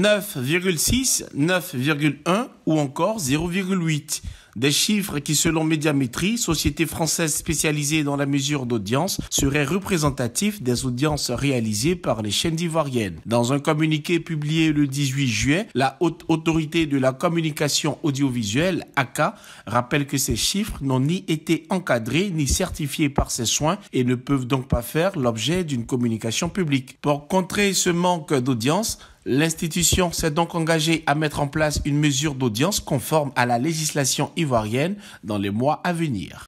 9,6, 9,1 ou encore 0,8. Des chiffres qui, selon Médiamétrie, société française spécialisée dans la mesure d'audience, seraient représentatifs des audiences réalisées par les chaînes ivoiriennes. Dans un communiqué publié le 18 juillet, la Haute Autorité de la Communication Audiovisuelle, ACA, rappelle que ces chiffres n'ont ni été encadrés ni certifiés par ses soins et ne peuvent donc pas faire l'objet d'une communication publique. Pour contrer ce manque d'audience, L'institution s'est donc engagée à mettre en place une mesure d'audience conforme à la législation ivoirienne dans les mois à venir.